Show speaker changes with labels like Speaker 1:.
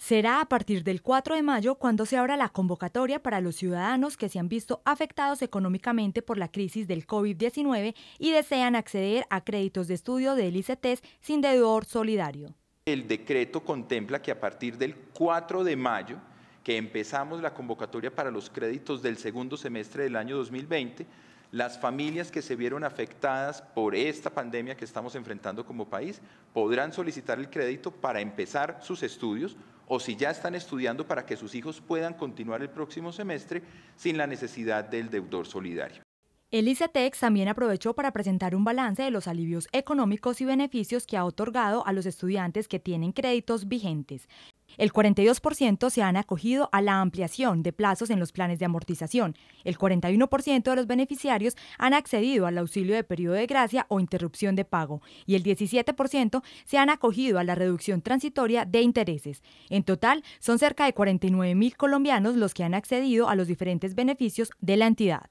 Speaker 1: Será a partir del 4 de mayo cuando se abra la convocatoria para los ciudadanos que se han visto afectados económicamente por la crisis del COVID-19 y desean acceder a créditos de estudio del ICT sin deudor solidario.
Speaker 2: El decreto contempla que a partir del 4 de mayo, que empezamos la convocatoria para los créditos del segundo semestre del año 2020, las familias que se vieron afectadas por esta pandemia que estamos enfrentando como país podrán solicitar el crédito para empezar sus estudios o si ya están estudiando para que sus hijos puedan continuar el próximo semestre sin la necesidad del deudor solidario.
Speaker 1: El ICETEX también aprovechó para presentar un balance de los alivios económicos y beneficios que ha otorgado a los estudiantes que tienen créditos vigentes. El 42% se han acogido a la ampliación de plazos en los planes de amortización. El 41% de los beneficiarios han accedido al auxilio de periodo de gracia o interrupción de pago. Y el 17% se han acogido a la reducción transitoria de intereses. En total, son cerca de 49 colombianos los que han accedido a los diferentes beneficios de la entidad.